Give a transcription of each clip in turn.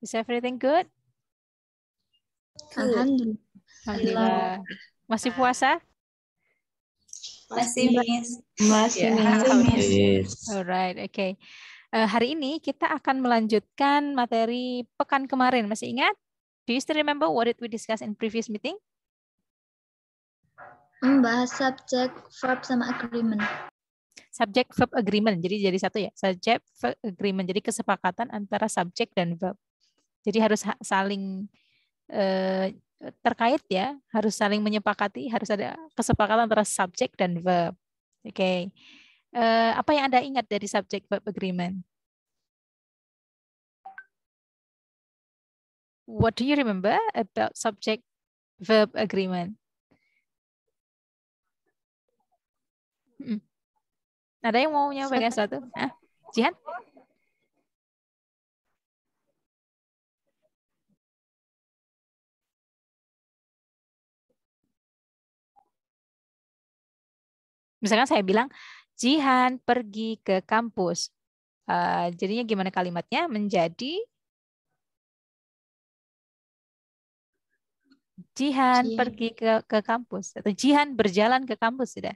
Is everything good? Alhamdulillah. Masih puasa? Masih, Miss. Masih, yeah. Miss. Alright, oke. Okay. Uh, hari ini kita akan melanjutkan materi pekan kemarin. Masih ingat? Do you still remember what did we discuss in previous meeting? Membahas subjek, verb, sama agreement subjek verb agreement. Jadi jadi satu ya, Subject, verb agreement. Jadi kesepakatan antara subject dan verb. Jadi harus saling eh, terkait ya, harus saling menyepakati, harus ada kesepakatan antara subjek dan verb. Oke. Okay. Eh, apa yang Anda ingat dari subjek verb agreement? What do you remember about subject verb agreement? Hmm. Ada yang mau nyampaikan sesuatu? Hah? Jihan? misalkan saya bilang Jihan pergi ke kampus. Uh, jadinya gimana kalimatnya? Menjadi Jihan, pergi ke ke kampus atau Jihan berjalan ke kampus sudah.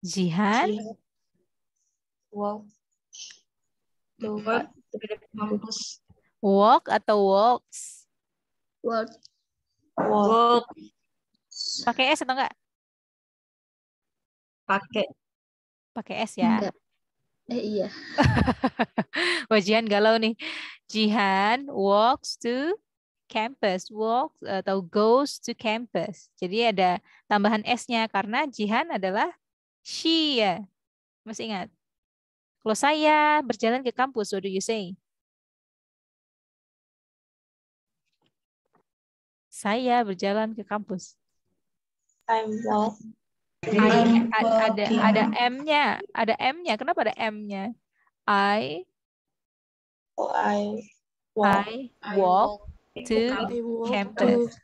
Jihan. Jihan. Wow. Walk Walk atau walks? Walk. Walk. Pakai S atau enggak? Pakai. Pakai es ya? Enggak. Eh iya. Wajian galau nih. Jihan walks to campus, walk atau goes to campus. Jadi ada tambahan S-nya karena Jihan adalah she ya. Masih ingat? Kalau saya berjalan ke kampus, what do you say? Saya berjalan ke kampus. I'm walking ada ada M-nya, ada M-nya. Kenapa ada M-nya? I I walk, I walk to campus.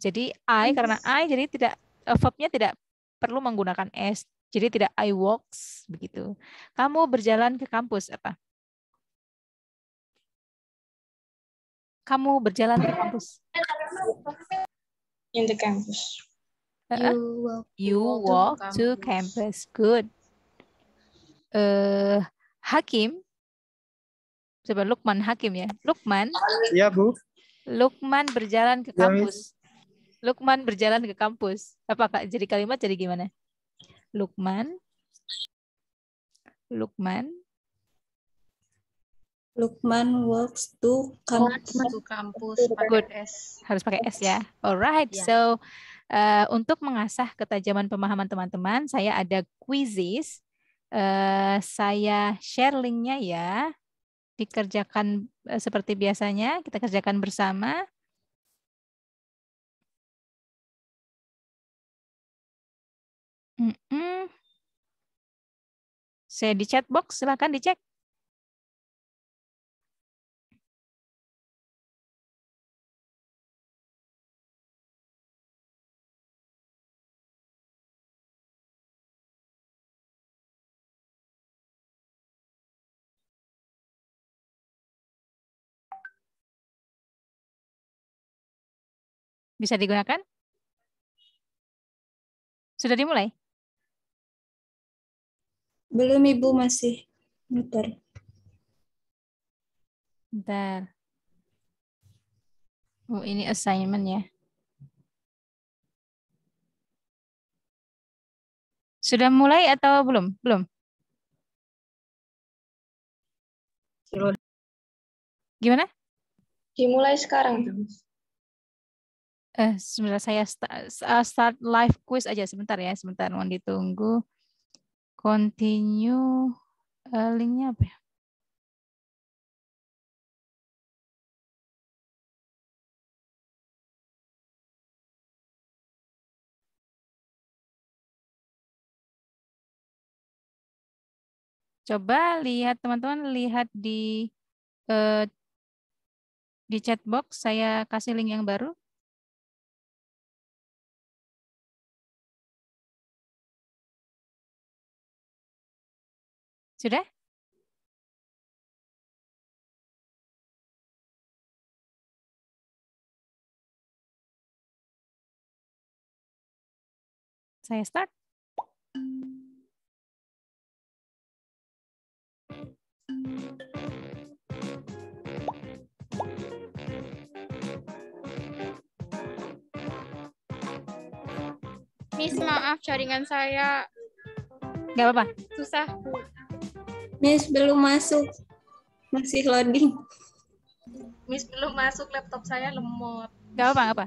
Jadi I karena I jadi tidak uh, verb-nya tidak perlu menggunakan s. Jadi tidak I walks begitu. Kamu berjalan ke kampus apa? Kamu berjalan ke kampus. In the campus. You walk, to, campus. Good. Uh, Hakim. Coba Lukman Hakim ya. Lukman. Iya Bu. Lukman berjalan ke ya, kampus. Lukman berjalan ke kampus. Apakah jadi kalimat jadi gimana? Lukman. Lukman. Lukman walks to campus. Walks to Good. Harus pakai S ya. Alright. Yeah. So Uh, untuk mengasah ketajaman pemahaman teman-teman, saya ada quizzes. Uh, saya share linknya ya. Dikerjakan uh, seperti biasanya, kita kerjakan bersama. Mm -mm. Saya di chat box, silahkan dicek. Bisa digunakan? Sudah dimulai? Belum Ibu masih muter. Bentar. Oh, ini assignment ya. Sudah mulai atau belum? Belum. Gimana? Dimulai sekarang eh sebentar saya start, start live quiz aja sebentar ya, sebentar mau ditunggu. Continue uh, linknya apa ya? Coba lihat teman-teman lihat di uh, di chat box saya kasih link yang baru. Sudah? Saya start. Miss, maaf jaringan saya. Gak apa-apa. Susah. Miss belum masuk. Masih loading. Miss belum masuk laptop saya lemot. Gak apa-apa.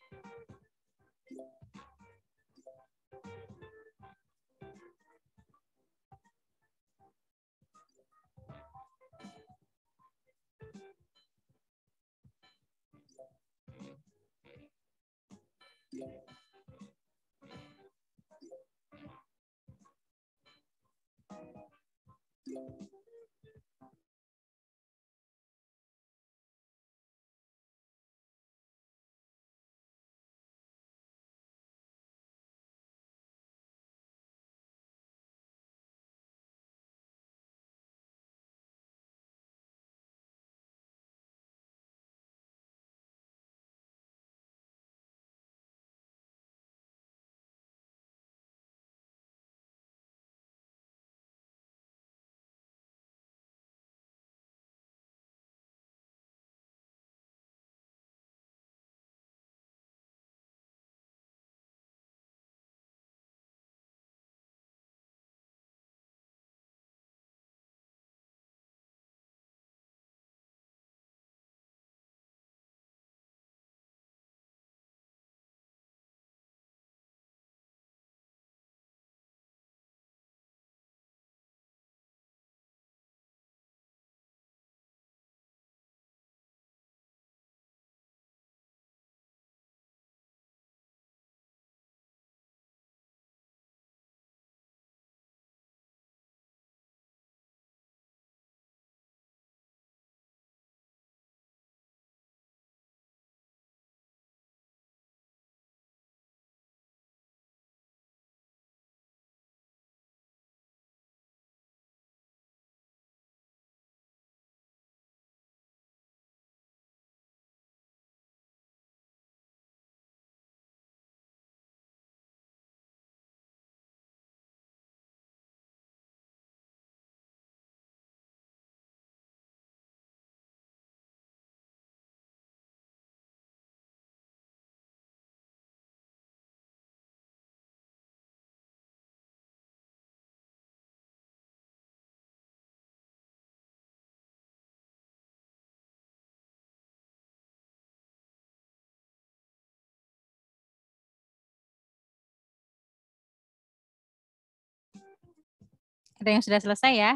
Ada yang sudah selesai ya?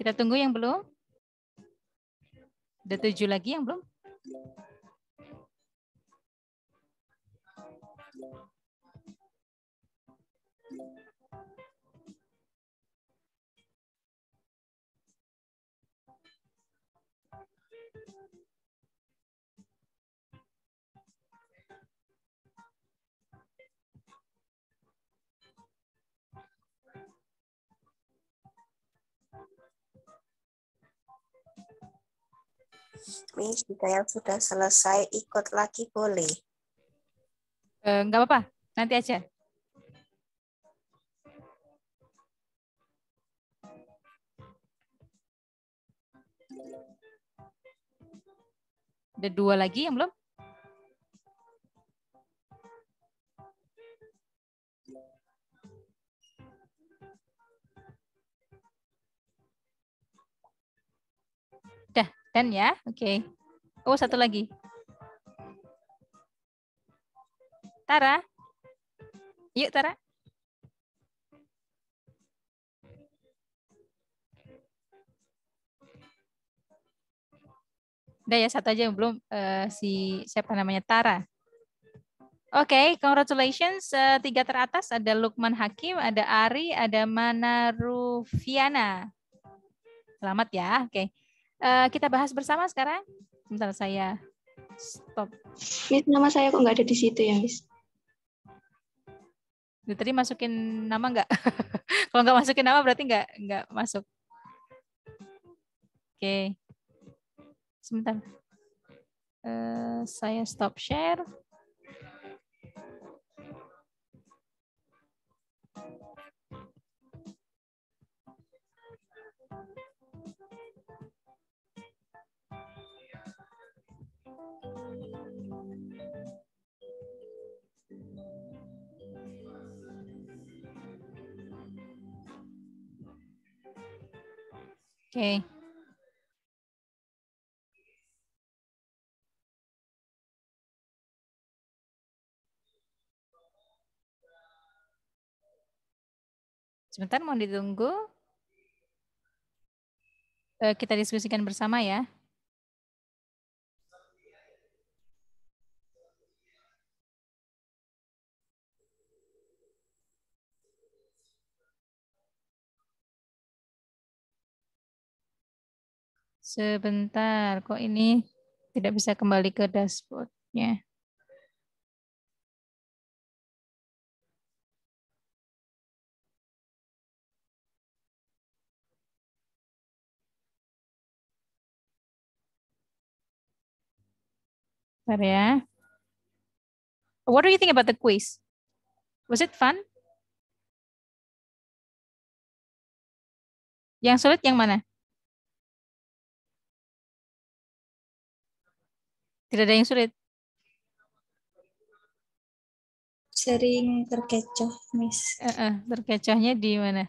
Kita tunggu yang belum? Ada tujuh lagi yang belum? Kami jika yang sudah selesai ikut lagi boleh. Enggak eh, apa-apa, nanti aja. Ada dua lagi yang belum? Dan ya, oke. Okay. Oh, satu lagi. Tara. Yuk, Tara. Udah ya, satu aja yang belum. Uh, si siapa namanya? Tara. Oke, okay, congratulations. Uh, tiga teratas ada Lukman Hakim, ada Ari, ada Manarufiana. Selamat ya. Oke. Okay. Eh, kita bahas bersama sekarang. Sebentar saya stop. Miss, nama saya kok nggak ada di situ ya, Miss? Tadi masukin nama nggak? Kalau nggak masukin nama berarti nggak nggak masuk. Oke, okay. sebentar. Uh, saya stop share. Okay. Sebentar mau ditunggu. Eh, kita diskusikan bersama ya. Sebentar, kok ini tidak bisa kembali ke dashboardnya. Bentar ya. What do you think about the quiz? Was it fun? Yang sulit yang mana? Tidak ada yang sulit. Sering terkecoh, Miss. Uh -uh, terkecohnya di mana?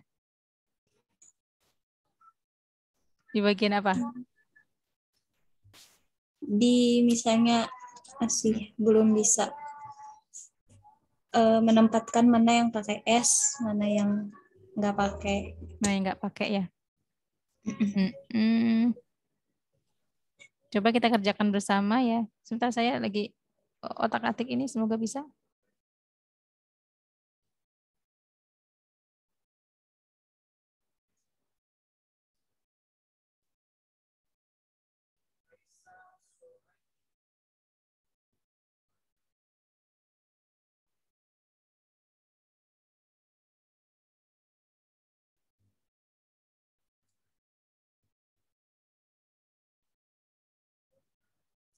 Di bagian apa? Di misalnya masih belum bisa uh, menempatkan mana yang pakai S, mana yang nggak pakai. Mana yang nggak pakai ya? Mm -mm. Coba kita kerjakan bersama ya. Sebentar saya lagi otak-atik ini semoga bisa.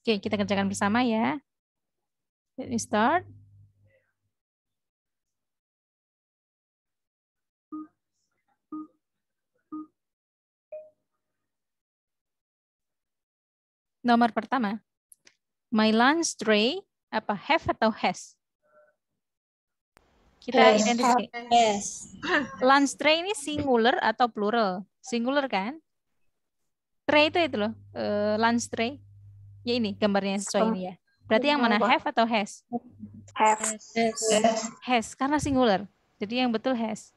Oke, kita kerjakan bersama ya. Let me start. Nomor pertama, my lunch tray apa have atau has? Kita yes, identifikasi. Yes. Lunch tray ini singular atau plural? Singular kan? Tray itu itu loh, uh, lunch tray. Ya ini gambarnya yang sesuai oh. ini ya. Berarti yang mana have atau has? Have. Has. has karena singular. Jadi yang betul has.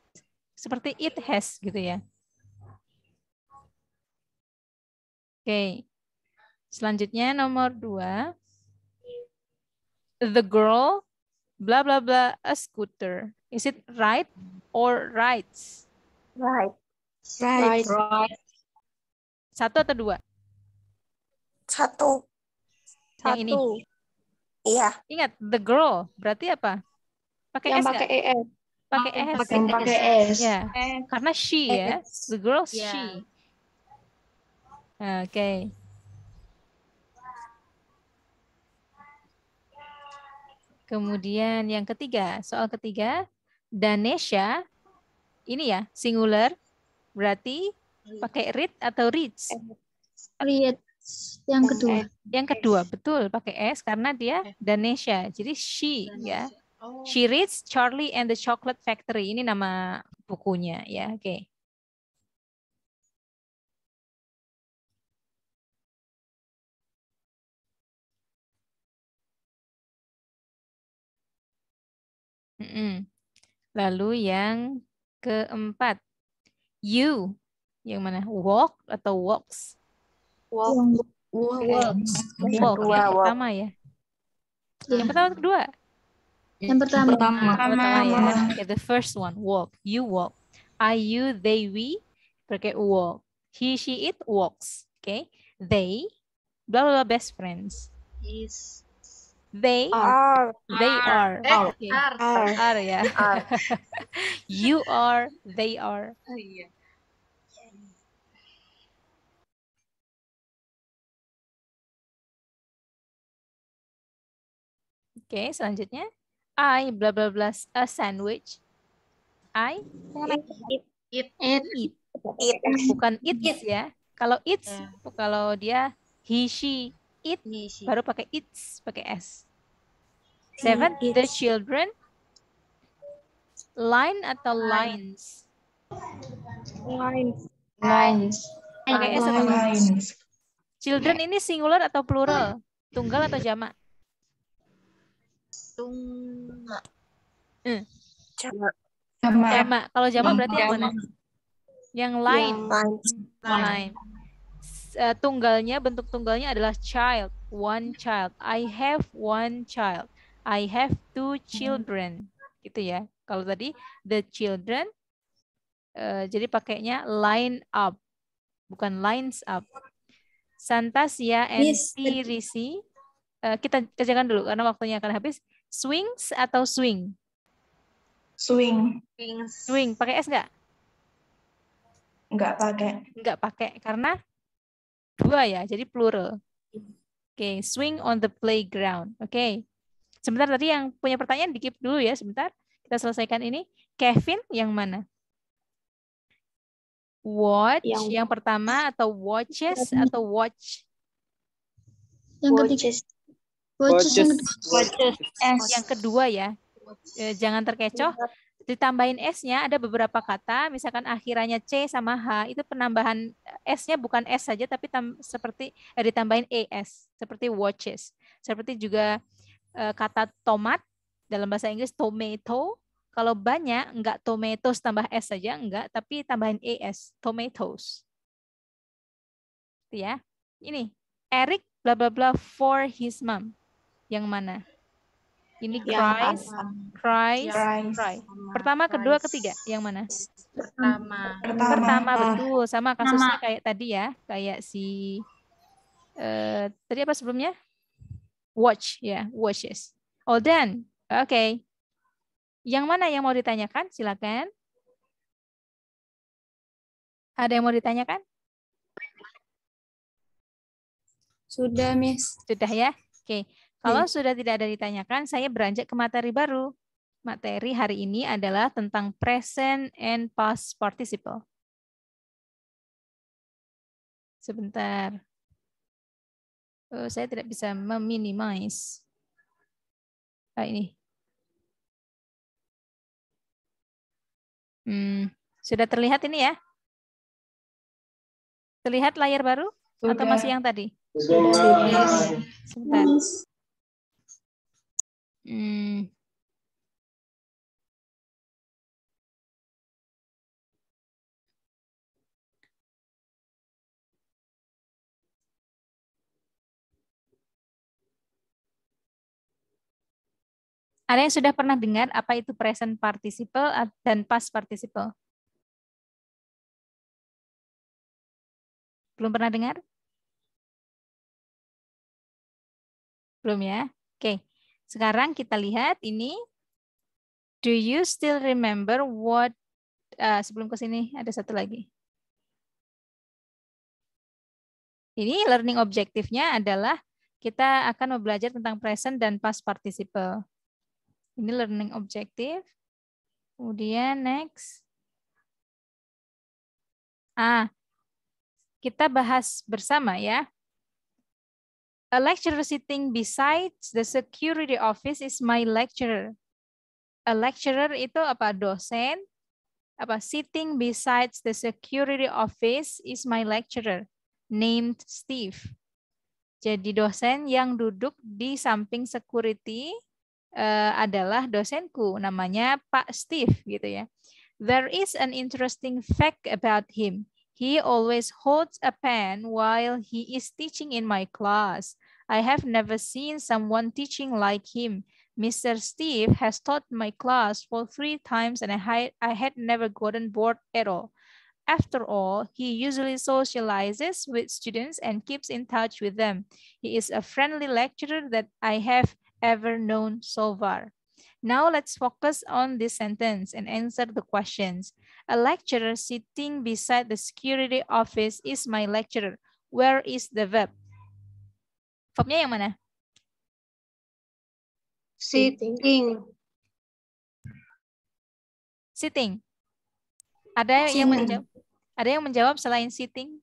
Seperti it has gitu ya. Oke. Okay. Selanjutnya nomor dua. The girl bla bla bla a scooter. Is it right or rides? Right. Right. right. Satu atau dua? Satu. Yang ini. Iya. Ingat the girl berarti apa? Pakai yang S pakai es. Pakai es. Pakai pakai es. Ya. Karena she ya. The girl yeah. she. Oke. Okay. Kemudian yang ketiga, soal ketiga, Danesha ini ya singular berarti pakai read atau reads? Read. Yang kedua. S. Yang kedua, betul pakai S karena dia eh. Danesha. Jadi she ya. Oh. She reads Charlie and the Chocolate Factory. Ini nama bukunya ya. Oke. Okay. Lalu yang keempat, you, yang mana walk atau walks. Walk. Walk. Walk. Ya, pertama ya. ya. Yang pertama kedua. Yang pertama. Yang pertama. pertama ya. Okay, the first one. Walk. You walk. I, you, they, we. Pakai walk. He, she, it walks. Okay. They. Blah, blah, blah, best friends. Is. They are. They are. Are. Eh, are, are ya. Are. you are. They are. Oh, yeah. Oke, okay, selanjutnya I bla bla bla a sandwich. I eat eat eat, eat. eat. bukan eat, eat. ya. Kalau eats yeah. kalau dia he she eat he, she. baru pakai eats pakai s. Seven eat. the children line atau lines. Lines. Lines. Pakai s atau lines. Children ini singular atau plural? Tunggal atau jamak? Summa. Hmm. Jama. Kalau jama berarti yang mana? Yang lain. Yang lain. Uh, tunggalnya bentuk tunggalnya adalah child, one child. I have one child. I have two children. Hmm. Gitu ya. Kalau tadi the children uh, jadi pakainya line up. Bukan lines up. Santasia and yes. Tirisi. Uh, kita kerjakan dulu karena waktunya akan habis. Swings atau swing? Swing. Swing. Swing. Pakai S nggak? Nggak pakai. Nggak pakai karena dua ya, jadi plural. Oke, okay. swing on the playground. Oke. Okay. Sebentar tadi yang punya pertanyaan dikip dulu ya, sebentar. Kita selesaikan ini. Kevin yang mana? Watch yang, yang pertama atau watches atau watch? Yang watches. Watches, yang kedua. ya. Eh, jangan terkecoh. Ditambahin S-nya ada beberapa kata, misalkan akhirannya C sama H, itu penambahan S-nya bukan S saja, tapi tam, seperti eh, ditambahin ES, seperti watches. Seperti juga eh, kata tomat, dalam bahasa Inggris tomato, kalau banyak enggak tomatoes tambah s saja enggak, tapi tambahin es tomatoes. ya. Ini Eric bla bla bla for his mom. Yang mana? Ini Christ, Christ, Christ. Christ. Pertama, Christ. kedua, ketiga. Yang mana? Pertama. Pertama, Pertama betul. Sama kasusnya Pertama. kayak tadi ya. Kayak si, uh, tadi apa sebelumnya? Watch, ya. Yeah. watches. All oh, done. Oke. Okay. Yang mana yang mau ditanyakan? Silakan. Ada yang mau ditanyakan? Sudah, Miss. Sudah ya? Oke. Okay. Kalau iya. sudah tidak ada ditanyakan, saya beranjak ke materi baru. Materi hari ini adalah tentang present and past participle. Sebentar. Oh, saya tidak bisa meminimize. Ah, ini. Hmm, sudah terlihat ini ya? Terlihat layar baru? Atau masih yang tadi? Sebentar. Hmm. Ada yang sudah pernah dengar apa itu present participle dan past participle? Belum pernah dengar? Belum ya? Oke. Okay. Sekarang kita lihat ini. Do you still remember what uh, sebelum ke sini ada satu lagi. Ini learning objektifnya adalah kita akan belajar tentang present dan past participle. Ini learning objektif. Kemudian next. Ah, kita bahas bersama ya. A lecturer sitting beside the security office is my lecturer. A lecturer itu apa? Dosen. Apa? Sitting beside the security office is my lecturer. Named Steve. Jadi dosen yang duduk di samping security uh, adalah dosenku. Namanya Pak Steve gitu ya. There is an interesting fact about him. He always holds a pen while he is teaching in my class. I have never seen someone teaching like him. Mr. Steve has taught my class for three times and I had, I had never gotten bored at all. After all, he usually socializes with students and keeps in touch with them. He is a friendly lecturer that I have ever known so far. Now let's focus on this sentence and answer the questions. A lecturer sitting beside the security office is my lecturer. Where is the verb? Verbnya yang mana? Sitting. Sitting. Ada sitting. yang menjawab? Ada yang menjawab selain sitting?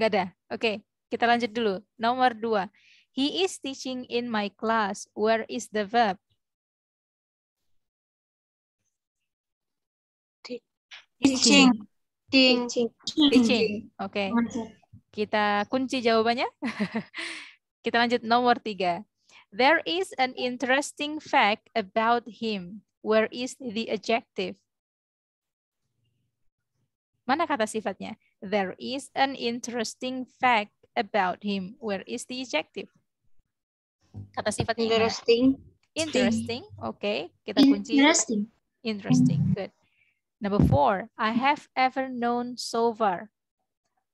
Gak ada. Oke, okay. kita lanjut dulu. Nomor dua. He is teaching in my class. Where is the verb? Teaching. Cing. Cing. Oke. Kita kunci jawabannya. Kita lanjut nomor tiga. There is an interesting fact about him. Where is the adjective? Mana kata sifatnya? There is an interesting fact about him. Where is the adjective? Kata sifatnya. Interesting. Interesting. Oke, okay. kita kunci. Interesting. Interesting. Good. Number four, I have ever known so far.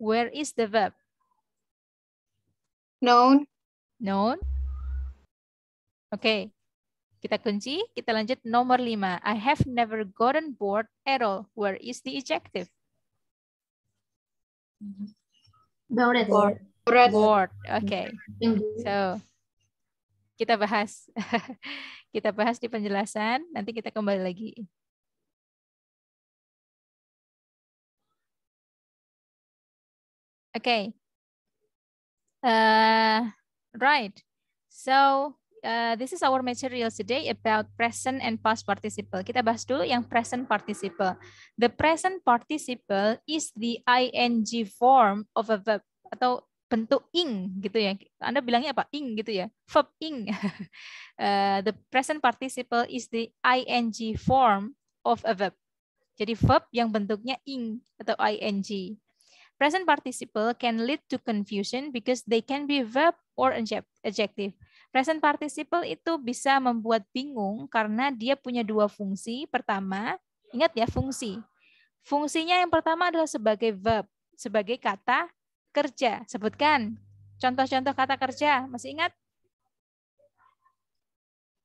Where is the verb? Known. Known. Oke, okay. kita kunci, kita lanjut nomor lima. I have never gotten bored at all. Where is the adjective? Bored. Bored. Bored. Oke. Okay. So, kita bahas. kita bahas di penjelasan, nanti kita kembali lagi. Okay. Uh, eh, right. So uh, this is our material today about present and past participle. Kita bahas dulu yang present participle. The present participle is the ing form of a verb atau bentuk ing gitu ya. Anda bilangnya apa? Ing gitu ya. Verb ing. uh, the present participle is the ing form of a verb. Jadi verb yang bentuknya ing atau ing. Present participle can lead to confusion because they can be verb or adjective. Present participle itu bisa membuat bingung karena dia punya dua fungsi. Pertama, ingat ya fungsi. Fungsinya yang pertama adalah sebagai verb, sebagai kata kerja. Sebutkan contoh-contoh kata kerja. Masih ingat?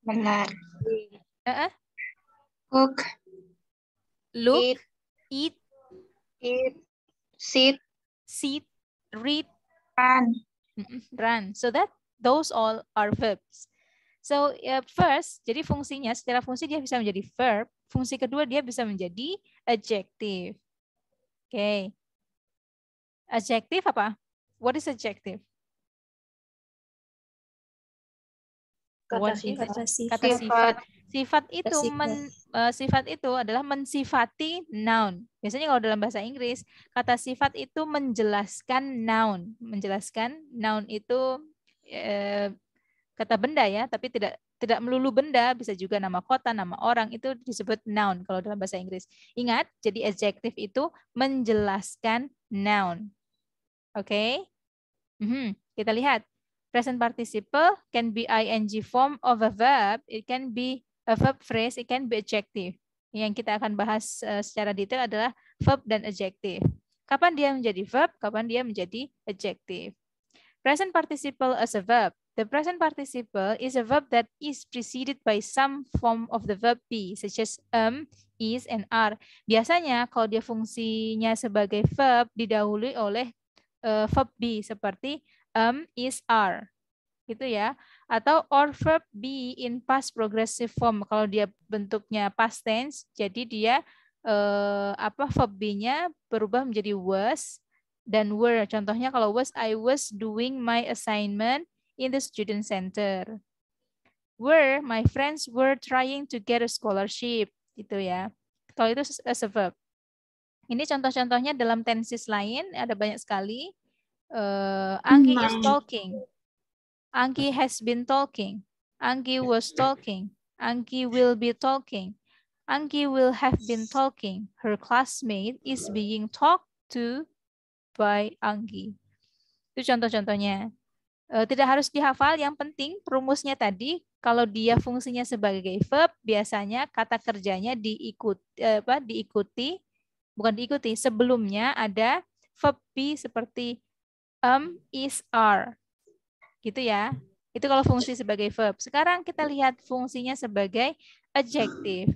Benar. Uh -uh. Cook. Look. Eat. Eat. Eat sit, sit, read, run. Run. So that those all are verbs. So uh, first, jadi fungsinya secara fungsi dia bisa menjadi verb. Fungsi kedua dia bisa menjadi adjective. Oke. Okay. Adjective apa? What is adjective? Kata sifat. Kata sifat. Sifat itu men, uh, sifat itu adalah mensifati noun. Biasanya kalau dalam bahasa Inggris, kata sifat itu menjelaskan noun. Menjelaskan noun itu uh, kata benda ya, tapi tidak tidak melulu benda, bisa juga nama kota, nama orang itu disebut noun kalau dalam bahasa Inggris. Ingat, jadi adjective itu menjelaskan noun. Oke? Okay? Mm -hmm. Kita lihat. Present participle can be ing form of a verb. It can be A verb phrase it can be adjective. Yang kita akan bahas eh, secara detail adalah verb dan adjective. Kapan dia menjadi verb, kapan dia menjadi adjective. Present participle as a verb. The present participle is a verb that is preceded by some form of the verb be, such as am, um, is, and are. Biasanya kalau dia fungsinya sebagai verb didahului oleh uh, verb be seperti am, um, is, are. Gitu ya atau or verb be in past progressive form. Kalau dia bentuknya past tense, jadi dia eh, apa verb be-nya berubah menjadi was dan were. Contohnya kalau was I was doing my assignment in the student center. Were my friends were trying to get a scholarship gitu ya. Kalau itu as a verb. Ini contoh-contohnya dalam tenses lain ada banyak sekali. Uh, eh, Anggi is hmm. talking. Anggi has been talking. Anggi was talking. Anggi will be talking. Anggi will have been talking. Her classmate is being talked to by Anggi. Itu contoh-contohnya. Eh, tidak harus dihafal, yang penting rumusnya tadi, kalau dia fungsinya sebagai verb, biasanya kata kerjanya diikut, eh, apa, diikuti, bukan diikuti, sebelumnya ada verb be seperti am, um, is, are. Gitu ya. Itu kalau fungsi sebagai verb. Sekarang kita lihat fungsinya sebagai adjective.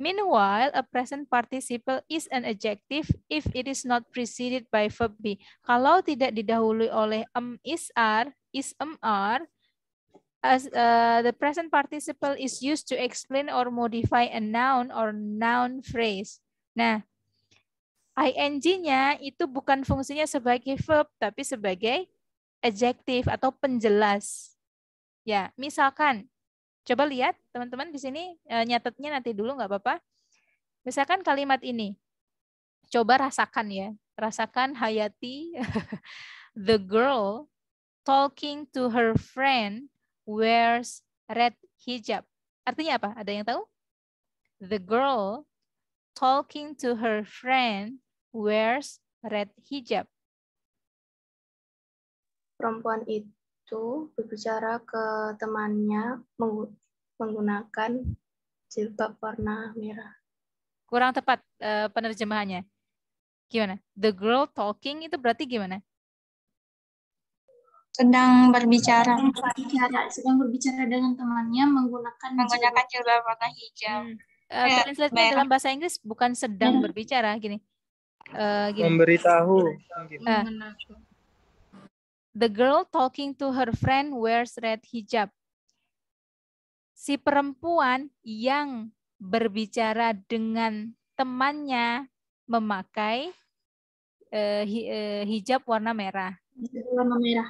Meanwhile, a present participle is an adjective if it is not preceded by verb be. Kalau tidak didahului oleh am is are, is am are, as uh, the present participle is used to explain or modify a noun or noun phrase. Nah, ing-nya itu bukan fungsinya sebagai verb tapi sebagai adjective atau penjelas. Ya, misalkan coba lihat teman-teman di sini e, nyatetnya nanti dulu nggak apa-apa. Misalkan kalimat ini. Coba rasakan ya. Rasakan Hayati the girl talking to her friend wears red hijab. Artinya apa? Ada yang tahu? The girl talking to her friend wears red hijab perempuan itu berbicara ke temannya menggunakan jilbab warna merah. Kurang tepat uh, penerjemahannya. Gimana? The girl talking itu berarti gimana? Sedang berbicara. berbicara, sedang berbicara dengan temannya menggunakan menggunakan jilbab warna hijau. Hmm. Uh, eh, yeah, dalam bahasa Inggris bukan sedang yeah. Hmm. berbicara gini. Uh, gini. Memberitahu. Uh, The girl talking to her friend wears red hijab. Si perempuan yang berbicara dengan temannya memakai uh, hijab warna merah. Warna merah.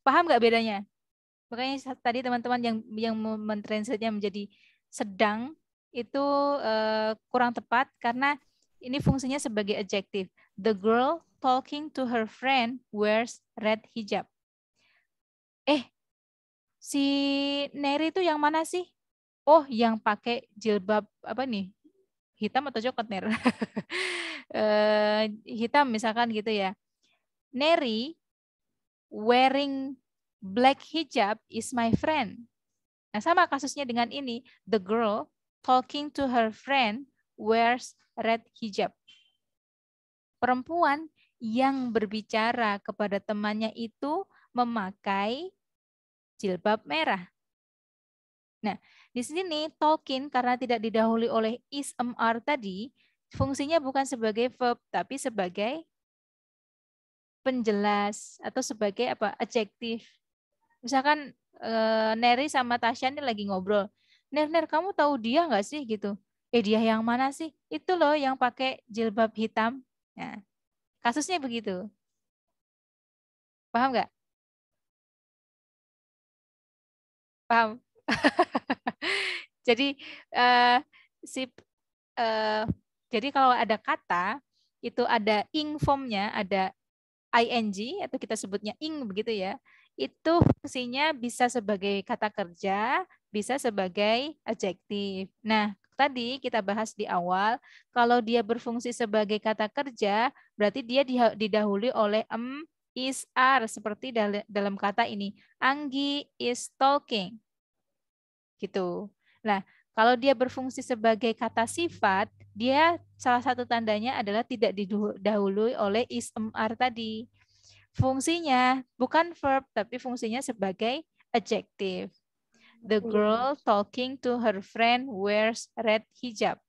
Paham nggak bedanya? Makanya tadi teman-teman yang yang mentranslate-nya menjadi sedang itu uh, kurang tepat karena ini fungsinya sebagai adjektif. The girl talking to her friend wears red hijab. Eh, si Neri itu yang mana sih? Oh, yang pakai jilbab apa nih? Hitam atau coklat Neri? Eh, hitam misalkan gitu ya. Neri wearing black hijab is my friend. Nah, sama kasusnya dengan ini. The girl talking to her friend wears red hijab. Perempuan yang berbicara kepada temannya itu memakai jilbab merah. Nah, di sini talking karena tidak didahului oleh is mr tadi, fungsinya bukan sebagai verb tapi sebagai penjelas atau sebagai apa? adjektif. Misalkan eh, Neri sama Tasya ini lagi ngobrol. Ner, Ner, kamu tahu dia nggak sih gitu? Eh dia yang mana sih? Itu loh yang pakai jilbab hitam. Nah, Kasusnya begitu. Paham nggak? Paham? jadi uh, si uh, jadi kalau ada kata itu ada ing formnya, ada ing atau kita sebutnya ing begitu ya. Itu fungsinya bisa sebagai kata kerja, bisa sebagai adjektif. Nah, tadi kita bahas di awal, kalau dia berfungsi sebagai kata kerja, berarti dia didahului oleh am, is, are, seperti dalam kata ini. Anggi is talking. Gitu. Nah, kalau dia berfungsi sebagai kata sifat, dia salah satu tandanya adalah tidak didahului oleh is, am, are tadi. Fungsinya bukan verb, tapi fungsinya sebagai adjective. The iya. girl talking to her friend wears red hijab.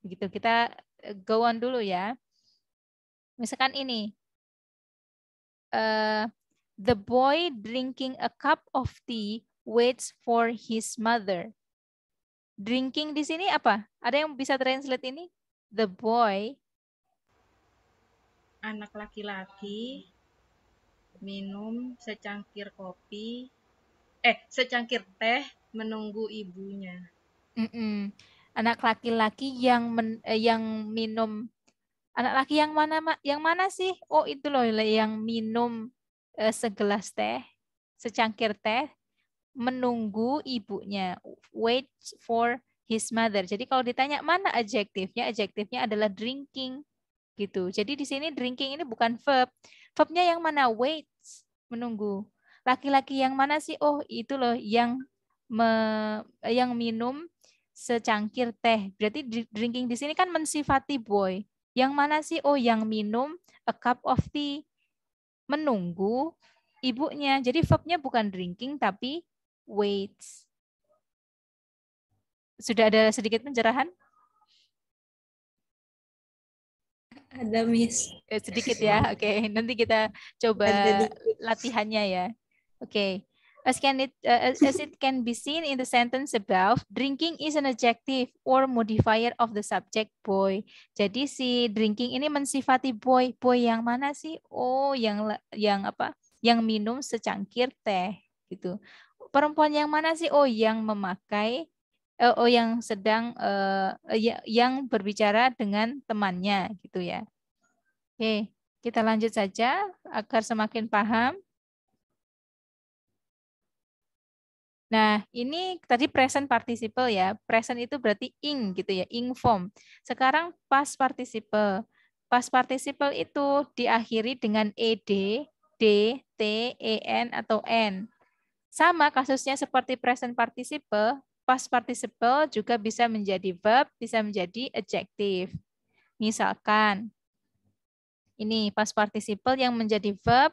Begitu kita eh, go on dulu ya. Misalkan ini. Uh, the boy drinking a cup of tea waits for his mother. Drinking di sini apa? Ada yang bisa translate ini? The boy anak laki-laki minum secangkir kopi eh secangkir teh menunggu ibunya. Mm-mm. Anak laki-laki yang men, eh, yang minum anak laki yang mana yang mana sih? Oh itu loh yang minum eh, segelas teh, secangkir teh menunggu ibunya. Wait for his mother. Jadi kalau ditanya mana adjektifnya, adjektifnya adalah drinking gitu. Jadi di sini drinking ini bukan verb. Verbnya yang mana? Wait menunggu laki-laki yang mana sih? Oh, itu loh yang me, yang minum secangkir teh. Berarti drinking di sini kan mensifati boy. Yang mana sih? Oh, yang minum a cup of tea. Menunggu ibunya. Jadi verbnya bukan drinking tapi waits. Sudah ada sedikit pencerahan? Ada miss. Eh, sedikit ya, oke. Okay. Nanti kita coba latihannya ya. Okay. As can it uh, as it can be seen in the sentence above, drinking is an adjective or modifier of the subject boy. Jadi si drinking ini mensifati boy. Boy yang mana sih? Oh, yang yang apa? Yang minum secangkir teh gitu. Perempuan yang mana sih? Oh, yang memakai eh, oh yang sedang uh, yang berbicara dengan temannya gitu ya. Oke, kita lanjut saja agar semakin paham. Nah, ini tadi present participle ya. Present itu berarti ing gitu ya, ing form. Sekarang past participle. Past participle itu diakhiri dengan ed, d, t, e, n atau n. Sama kasusnya seperti present participle, past participle juga bisa menjadi verb, bisa menjadi adjective. Misalkan ini past participle yang menjadi verb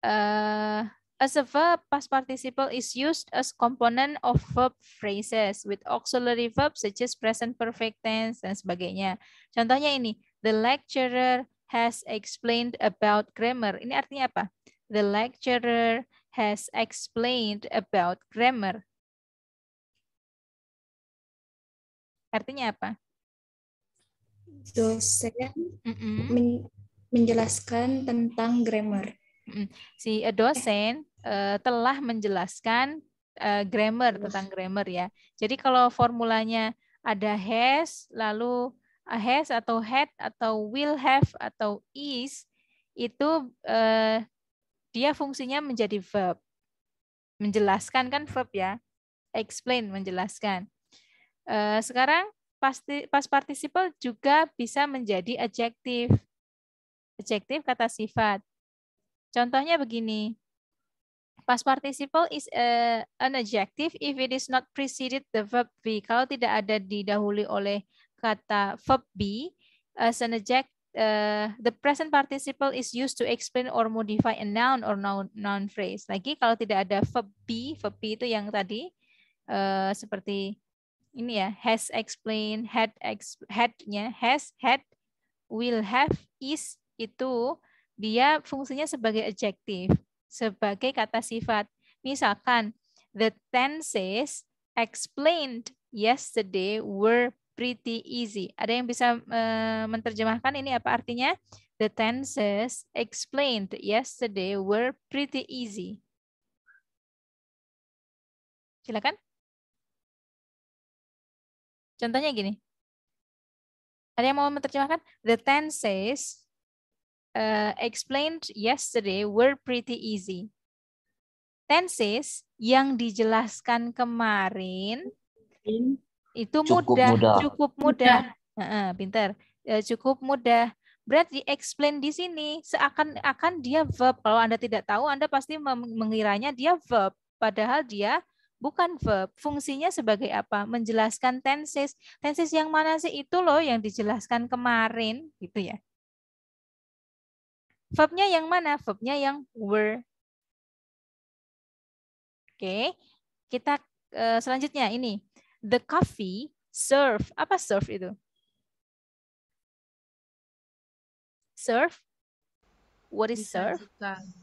eh As a verb, past participle is used as component of verb phrases with auxiliary verbs such as present perfect tense dan sebagainya. Contohnya ini, the lecturer has explained about grammar. Ini artinya apa? The lecturer has explained about grammar. Artinya apa? Dosen mm -mm. menjelaskan tentang grammar. Si eh, dosen uh, telah menjelaskan uh, grammar tentang grammar ya. Jadi kalau formulanya ada has lalu has atau had atau will have atau is itu uh, dia fungsinya menjadi verb. Menjelaskan kan verb ya. Explain menjelaskan. Uh, sekarang pasti pas participle juga bisa menjadi adjective. Adjektif kata sifat. Contohnya begini. Past participle is a, eh, an adjective if it is not preceded the verb be. Kalau tidak ada didahului oleh kata verb be, as an adjective, uh, the present participle is used to explain or modify a noun or noun, noun phrase. Lagi kalau tidak ada verb be, verb be itu yang tadi uh, seperti ini ya, has explained, had ex, had has, had, will have, is itu dia fungsinya sebagai adjective sebagai kata sifat. Misalkan, the tenses explained yesterday were pretty easy. Ada yang bisa uh, menerjemahkan ini apa artinya? The tenses explained yesterday were pretty easy. Silakan. Contohnya gini. Ada yang mau menerjemahkan? The tenses uh, explained yesterday were pretty easy. Tenses yang dijelaskan kemarin itu cukup mudah, mudah, cukup mudah. mudah. Uh, pinter, uh, eh, cukup mudah. Berarti explain di sini seakan-akan dia verb. Kalau Anda tidak tahu, Anda pasti mengiranya dia verb. Padahal dia bukan verb. Fungsinya sebagai apa? Menjelaskan tenses. Tenses yang mana sih itu loh yang dijelaskan kemarin gitu ya. Verbnya yang mana? Verbnya yang were. Oke, kita eh, selanjutnya ini. The coffee serve. Apa serve itu? Serve. What is serve?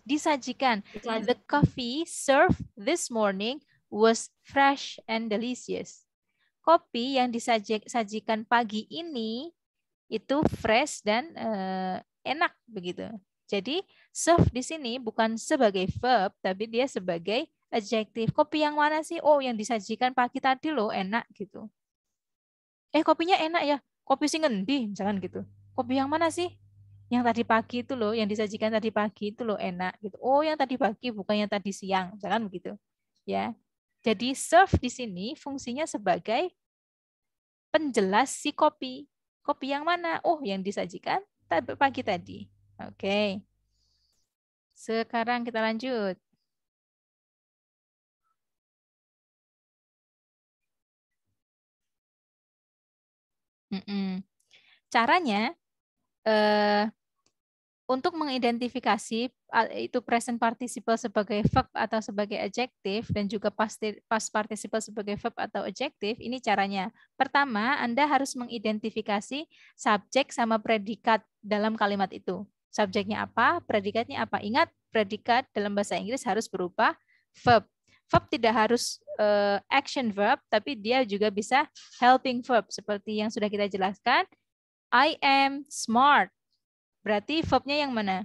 Disajikan. The coffee serve this morning was fresh and delicious. Kopi yang disajikan pagi ini itu fresh dan uh, enak begitu. Jadi serve di sini bukan sebagai verb, tapi dia sebagai adjective. Kopi yang mana sih? Oh, yang disajikan pagi tadi loh, enak gitu. Eh, kopinya enak ya? Kopi sih ngendi, misalkan gitu. Kopi yang mana sih? Yang tadi pagi itu loh, yang disajikan tadi pagi itu loh enak gitu. Oh, yang tadi pagi bukan yang tadi siang, misalkan begitu. Ya. Jadi serve di sini fungsinya sebagai penjelas si kopi. Kopi yang mana? Oh, yang disajikan pagi tadi. Oke. Sekarang kita lanjut. Caranya eh, untuk mengidentifikasi itu present participle sebagai verb atau sebagai adjective dan juga past participle sebagai verb atau adjective. ini caranya. Pertama, Anda harus mengidentifikasi subjek sama predikat dalam kalimat itu. Subjeknya apa, predikatnya apa. Ingat, predikat dalam bahasa Inggris harus berupa verb. Verb tidak harus uh, action verb, tapi dia juga bisa helping verb. Seperti yang sudah kita jelaskan, I am smart. Berarti verbnya yang mana?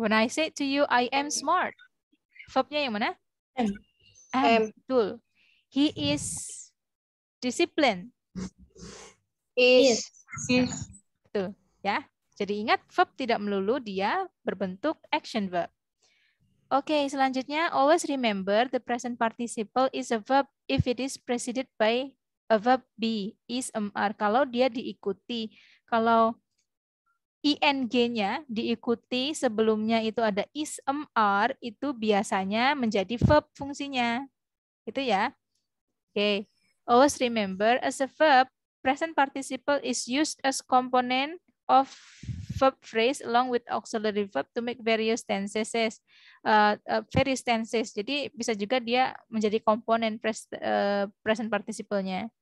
When I say to you, I am smart. Verbnya yang mana? I am. Betul. He is disciplined. Is. Is. Tuh, ya. Jadi ingat verb tidak melulu dia berbentuk action verb. Oke, okay, selanjutnya always remember the present participle is a verb if it is preceded by a verb be, is, are. Kalau dia diikuti, kalau ing-nya diikuti sebelumnya itu ada is, are, itu biasanya menjadi verb fungsinya. Itu ya. Oke. Okay. Always remember as a verb present participle is used as component of verb phrase along with auxiliary verb to make various tenses. Uh, uh, various tenses. Jadi bisa juga dia menjadi komponen pres, uh, present participle-nya.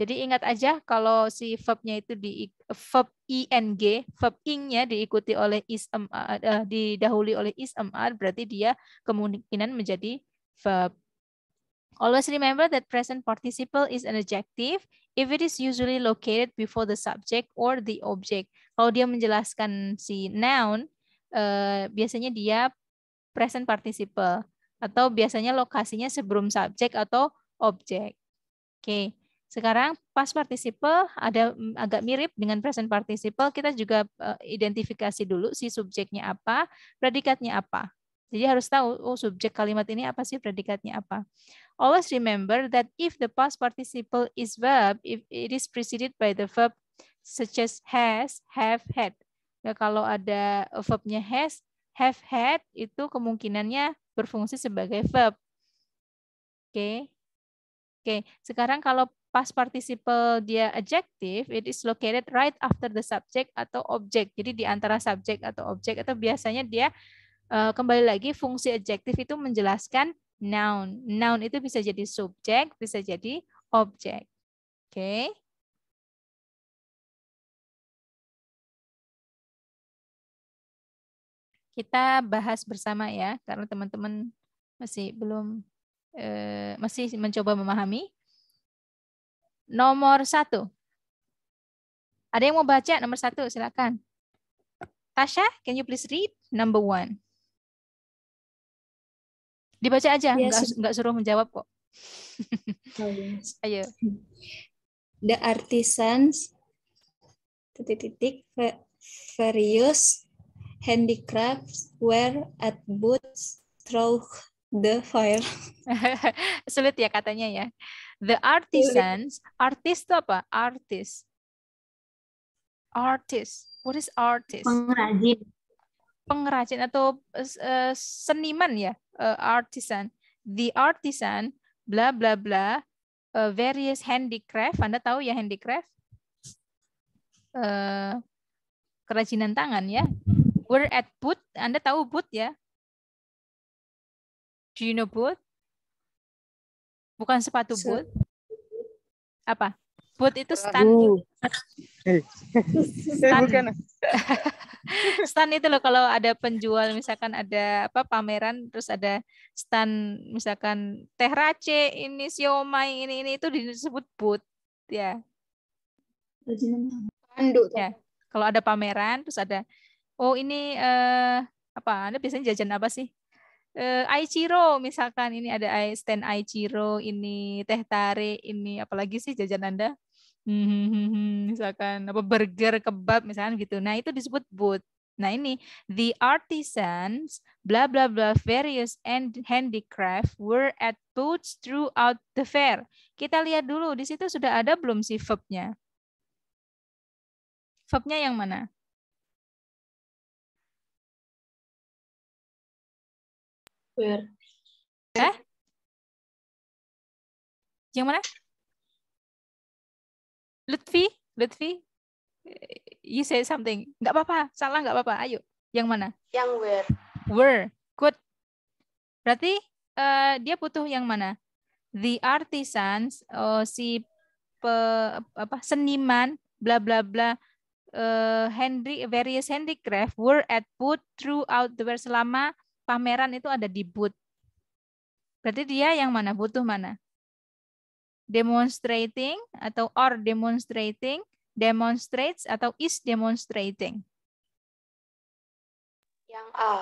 Jadi ingat aja kalau si verb-nya itu di verb ing, verb ing-nya diikuti oleh is am, uh, uh, didahului oleh is am, berarti dia kemungkinan menjadi verb. Always remember that present participle is an adjective if it is usually located before the subject or the object. Kalau dia menjelaskan si noun, uh, biasanya dia present participle atau biasanya lokasinya sebelum subjek atau objek. Oke. Okay. Sekarang past participle ada mm, agak mirip dengan present participle. Kita juga uh, identifikasi dulu si subjeknya apa, predikatnya apa. Jadi harus tahu, oh subjek kalimat ini apa sih, predikatnya apa. Always remember that if the past participle is verb, if it is preceded by the verb such as has, have, had. Ya, kalau ada verbnya has, have had, itu kemungkinannya berfungsi sebagai verb. Oke. Okay. Oke, okay. sekarang kalau past participle dia adjective, it is located right after the subject atau object. Jadi di antara subject atau object atau biasanya dia uh, kembali lagi fungsi adjektif itu menjelaskan noun. Noun itu bisa jadi subjek, bisa jadi objek. Oke. Okay. Kita bahas bersama ya, karena teman-teman masih belum uh, masih mencoba memahami. Nomor satu. Ada yang mau baca nomor satu? Silakan. Tasha, can you please read number one? Dibaca aja, ya, nggak enggak suruh menjawab kok. oh, iya. Ayo. The artisans titik-titik various handicrafts were at boots through the fire. Sulit ya katanya ya. The artisans, artis itu apa? Artis. Artis. What is artist? Pengrajin pengrajin atau eh, seniman ya, eh, artisan. The artisan bla bla bla eh, various handicraft. Anda tahu ya handicraft? kerajinan tangan ya. We're at boot. Anda tahu boot ya? Do you know boot? Bukan sepatu boot. Apa? Boot itu stand. Stand. stand itu loh kalau ada penjual misalkan ada apa pameran terus ada stand misalkan teh race ini siomay ini ini itu disebut booth ya. Pandu ya. Kalau ada pameran terus ada oh ini eh, apa Anda biasanya jajan apa sih? eh, Aichiro misalkan ini ada stand Aichiro, ini teh tarik, ini apalagi sih jajan Anda? Hmm, hmm, hmm, hmm, misalkan apa burger kebab misalkan gitu. Nah, itu disebut booth. Nah, ini the artisans bla bla bla various and handicraft were at booths throughout the fair. Kita lihat dulu di situ sudah ada belum si verb-nya? verb yang mana? Where? Eh? Yang mana? Lutfi, Lutfi, eh, you say something. Nggak apa-apa, salah nggak apa-apa. Ayo, yang mana? Yang where. Where, good. Berarti uh, dia butuh yang mana? The artisans, oh, si pe, apa seniman, bla bla bla. Uh, Henry, various handicraft were at Booth throughout the world selama pameran itu ada di Booth. Berarti dia yang mana? Butuh mana? demonstrating atau are demonstrating, demonstrates atau is demonstrating? Yang A.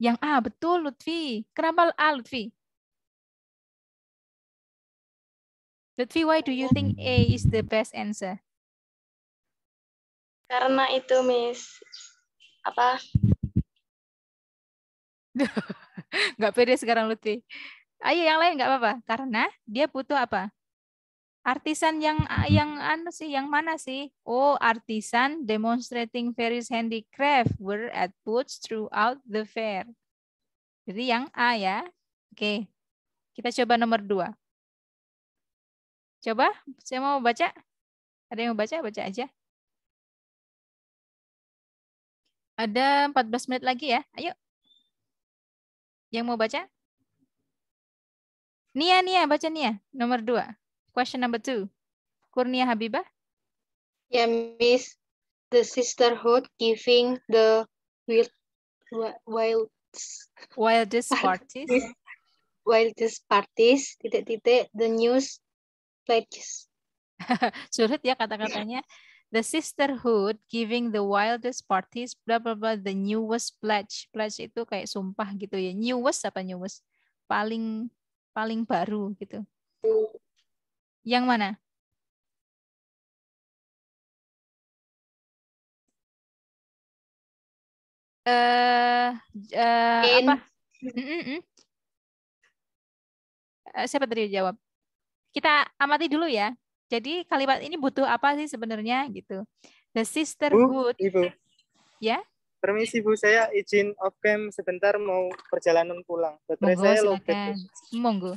Yang A, betul Lutfi. Kenapa A, Lutfi? Lutfi, why do you think A is the best answer? Karena itu, Miss. Apa? Nggak pede sekarang, Lutfi. Ayo, yang lain nggak apa-apa. Karena dia butuh apa? Artisan yang ah, yang anu sih, yang mana sih? Oh, artisan demonstrating various handicraft were at booths throughout the fair. Jadi yang A ya. Oke. Kita coba nomor dua. Coba, saya mau baca. Ada yang mau baca? Baca aja. Ada 14 menit lagi ya. Ayo. Yang mau baca? Nia, Nia, baca Nia. Nomor dua. Question number two. Kurnia Habibah. Yeah, Miss. The sisterhood giving the wild, wild, wildest parties. Wildest parties, titik-titik, the news pledges. Sulit ya kata-katanya. The sisterhood giving the wildest parties, blah, blah, blah, the newest pledge. Pledge itu kayak sumpah gitu ya. Newest apa newest? Paling paling baru gitu. Yang mana? Eh, uh, uh, apa? Mm -mm. mm. Eh, siapa tadi jawab? Kita amati dulu ya. Jadi kalimat ini butuh apa sih sebenarnya gitu? The sisterhood. Bu, ibu. Ya? Permisi Bu, saya izin off cam sebentar mau perjalanan pulang. Baterai saya low Monggo.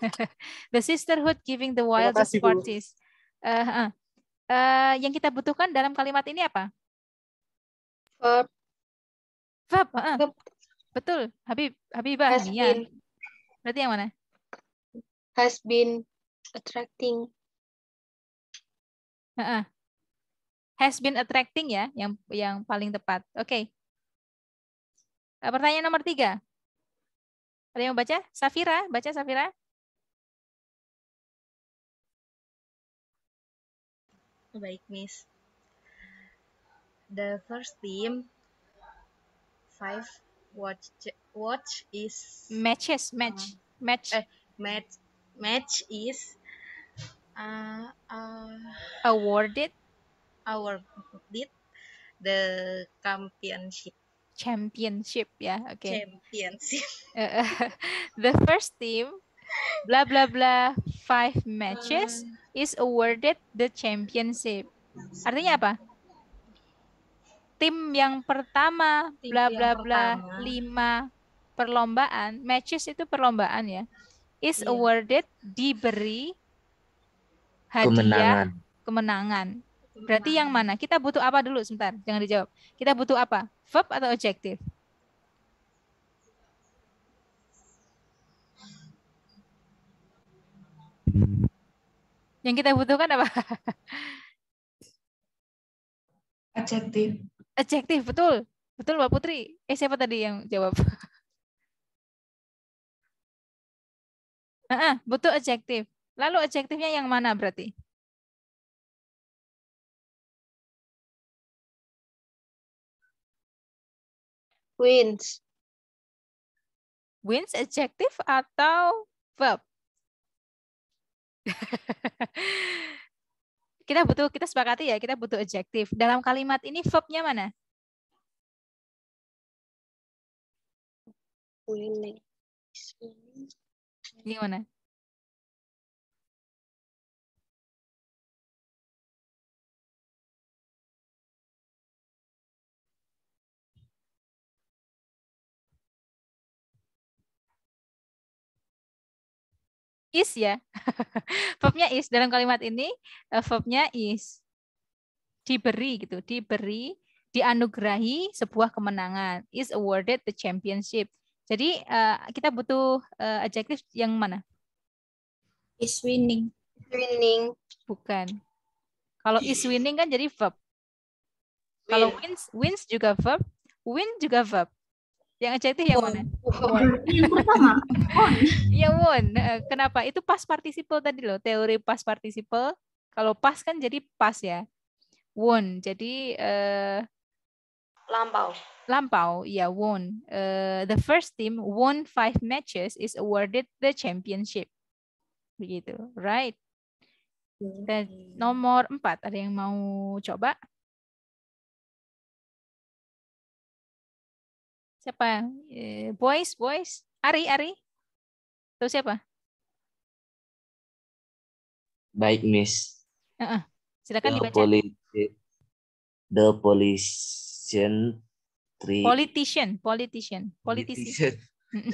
the sisterhood giving the wild the parties. Uh, uh, uh, yang kita butuhkan dalam kalimat ini apa? Verb. Verb. Uh, uh. Betul. Habib Habibah. Has ya. been. Berarti yang mana? Has been attracting. Uh, uh. Has been attracting ya, yang yang paling tepat. Oke. Okay. Eh, pertanyaan nomor tiga. Ada yang baca? Safira, baca Safira. Baik, Miss. The first team five watch watch is matches match uh, match uh, match match is uh, uh, awarded awarded the championship championship yeah? okay championship uh, the first team blah blah blah five matches uh, is awarded the championship. Artinya apa? Tim yang pertama bla bla bla lima perlombaan, matches itu perlombaan ya. Is yeah. awarded diberi hadiah kemenangan. kemenangan. Berarti yang mana? Kita butuh apa dulu sebentar, jangan dijawab. Kita butuh apa? Verb atau objektif Yang kita butuhkan apa? Adjektif. Adjektif, betul. Betul Mbak Putri. Eh siapa tadi yang jawab? Ah, butuh adjektif. Lalu adjektifnya yang mana berarti? Wins. Wins adjektif atau verb? kita butuh kita sepakati ya kita butuh adjektif. Dalam kalimat ini verbnya mana? ini mana is ya. verbnya is dalam kalimat ini eh, verbnya is diberi gitu, diberi, dianugerahi sebuah kemenangan. Is awarded the championship. Jadi uh, kita butuh uh, eh, adjektif yang mana? Is winning. Winning. Bukan. Kalau is winning kan jadi verb. Kalau wins wins juga verb, win juga verb. Yang adjektif yang won. mana? Won. pertama, won. Iya, won. Eh, kenapa? Itu pas participle tadi loh, teori pas participle. Kalau pas kan jadi pas ya. Won. Jadi eh, lampau. Lampau, Iya won. Uh, the first team won five matches is awarded the championship. Begitu, right? Dan nomor empat, ada yang mau coba? Siapa? Eh, boys, boys. Ari, Ari. Atau siapa? Baik, Miss. Uh -uh. Silakan dibaca. Politi the politician three. Politician, politician, politician.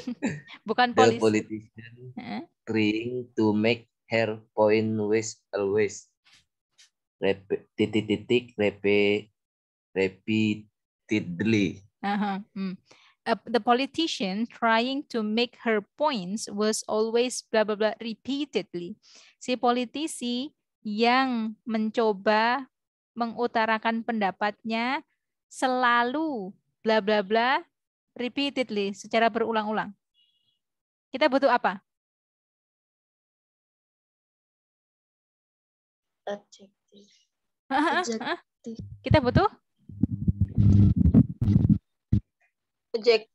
Bukan The politician uh -huh. trying to make her point with always titik-titik repeatedly. Uh-huh. Mm. Uh, the politician trying to make her points was always blah blah blah repeatedly. Si politisi yang mencoba mengutarakan pendapatnya selalu bla bla bla repeatedly secara berulang-ulang. Kita butuh apa? adjective. Adjective. Kita butuh Adjective.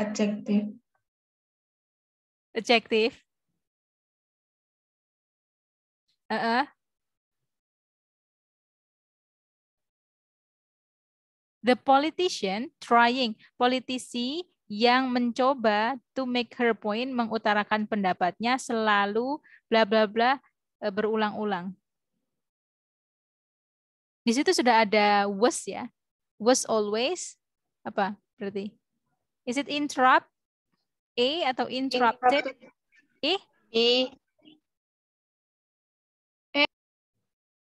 Adjective. Adjective. Uh -uh. The politician trying, politisi yang mencoba to make her point, mengutarakan pendapatnya selalu bla bla bla eh, berulang-ulang. Di situ sudah ada was ya was always apa berarti? Is it interrupt? A atau interrupted? E? e? E.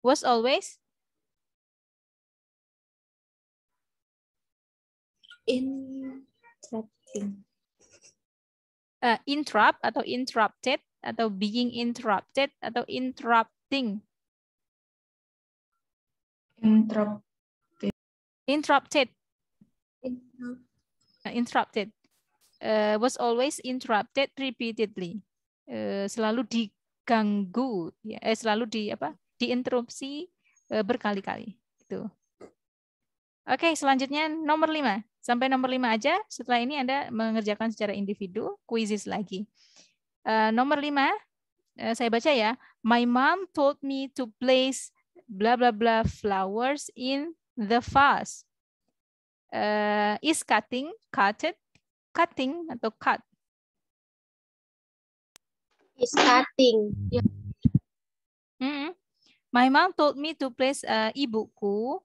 Was always? Interrupting. Uh, interrupt atau interrupted atau being interrupted atau interrupting? Interrupt Interrupted. Uh, interrupted. Uh, was always interrupted repeatedly. Uh, selalu diganggu, ya, eh, selalu di apa? Diinterupsi uh, berkali-kali. Itu. Oke, selanjutnya nomor lima. Sampai nomor lima aja. Setelah ini Anda mengerjakan secara individu, quizzes lagi. Uh, nomor lima, uh, saya baca ya. My mom told me to place bla bla bla flowers in the fast. Uh, eh, is cutting, cutted, cutting atau cut? Is cutting. Yeah. Mm -hmm. My mom told me to place uh, ibuku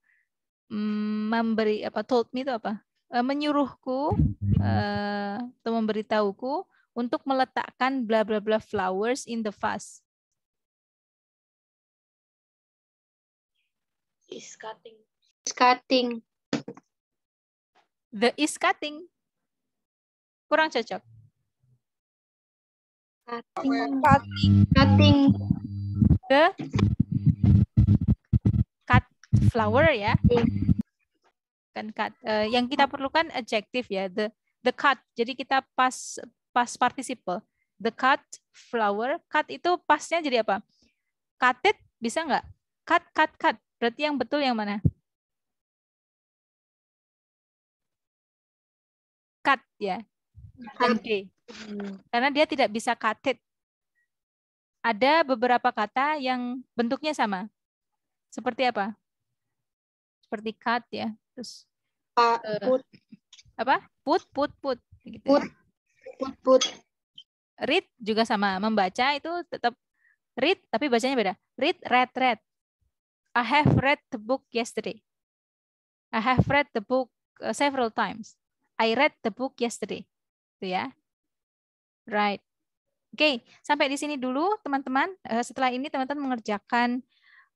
mm, memberi apa told me itu apa? Uh, menyuruhku uh, atau memberitahuku untuk meletakkan bla bla bla flowers in the vase. Is cutting is cutting. The is cutting. Kurang cocok. Cutting. Cutting. cutting. The cut flower ya. Kan cut. Uh, yang kita perlukan adjective ya. The the cut. Jadi kita pas pas participle. The cut flower. Cut itu pasnya jadi apa? Cut it bisa nggak? Cut, cut, cut. Berarti yang betul yang mana? cut ya. Gede. Karena dia tidak bisa cutted. Ada beberapa kata yang bentuknya sama. Seperti apa? Seperti cut ya. Terus uh, put. Apa? Put, put, put. Gitu ya. put, ya. put, put. Read juga sama. Membaca itu tetap read, tapi bacanya beda. Read, read, read. I have read the book yesterday. I have read the book eh, several times. I read the book yesterday. Itu ya. Right. Oke, okay. sampai di sini dulu teman-teman. Eh, setelah ini teman-teman mengerjakan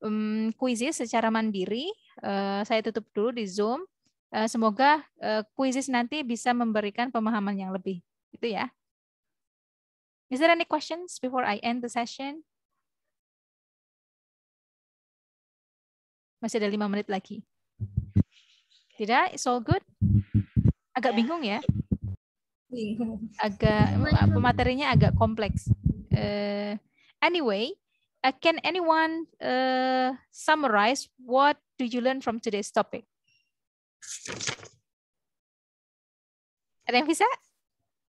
um, kuisis secara mandiri. Uh, saya tutup dulu di Zoom. Uh, semoga uh, kuisis nanti bisa memberikan pemahaman yang lebih. Itu ya. Is there any questions before I end the session? Masih ada lima menit lagi. Tidak? It's all good? Ya. Ya. agak bingung ya agak pematerinya agak kompleks uh, anyway uh, can anyone uh, summarize what do you learn from today's topic ada yang bisa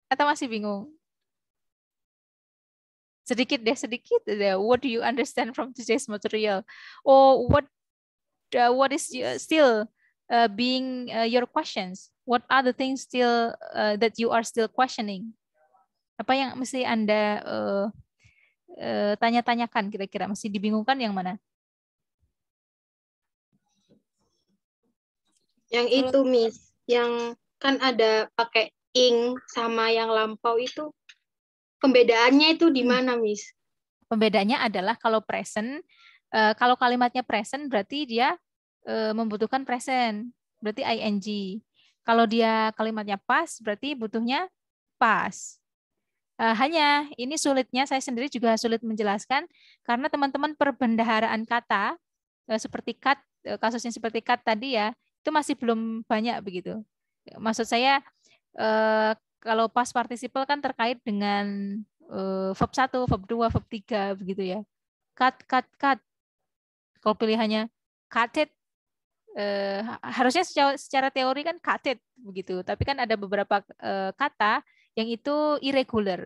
atau masih bingung sedikit deh sedikit deh. What do you understand from today's material? Or what uh, what is still uh, being uh, your questions? what are the things still uh, that you are still questioning? Apa yang mesti Anda uh, uh, tanya-tanyakan kira-kira? Mesti dibingungkan yang mana? Yang itu, Miss. Yang kan ada pakai ing sama yang lampau itu. Pembedaannya itu di hmm. mana, Miss? Pembedaannya adalah kalau present, uh, kalau kalimatnya present berarti dia uh, membutuhkan present, berarti ing. Kalau dia kalimatnya pas, berarti butuhnya pas. Eh, hanya ini sulitnya saya sendiri juga sulit menjelaskan karena teman-teman perbendaharaan kata eh, seperti cut eh, kasusnya seperti kat tadi ya itu masih belum banyak begitu. Maksud saya kalau pas partisipal kan terkait dengan verb 1, verb 2, verb 3 begitu ya. Cut, cut, cut. Kalau pilihannya cut it, eh, harusnya secara, secara teori kan katet begitu, tapi kan ada beberapa eh, kata yang itu irregular.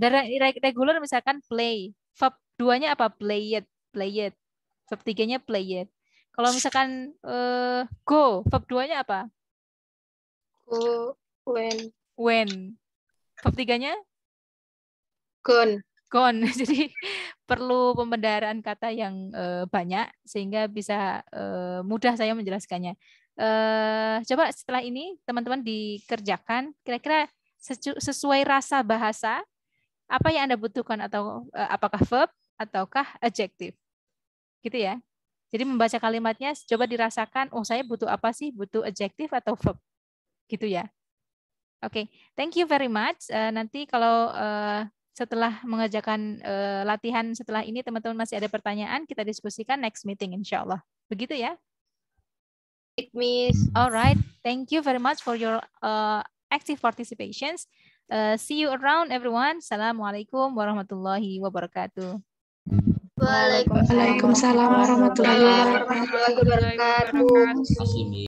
Ada irregular misalkan play. Verb duanya apa? Play it, play it. Verb tiganya play it. Kalau misalkan eh, go, verb duanya apa? Go, when. When. Verb tiganya? Gone gone. Jadi perlu pembendaharaan kata yang uh, banyak sehingga bisa uh, mudah saya menjelaskannya. Uh, coba setelah ini teman-teman dikerjakan kira-kira sesuai rasa bahasa apa yang Anda butuhkan atau uh, apakah verb ataukah adjective? Gitu ya. Jadi membaca kalimatnya coba dirasakan, oh saya butuh apa sih? Butuh adjective atau verb? Gitu ya. Oke, okay. thank you very much. Uh, nanti kalau uh, setelah mengerjakan uh, latihan setelah ini teman-teman masih ada pertanyaan kita diskusikan next meeting insya Allah begitu ya Miss hmm. alright thank you very much for your uh, active participations uh, see you around everyone assalamualaikum warahmatullahi wabarakatuh Waalaikumsalam warahmatullahi wabarakatuh.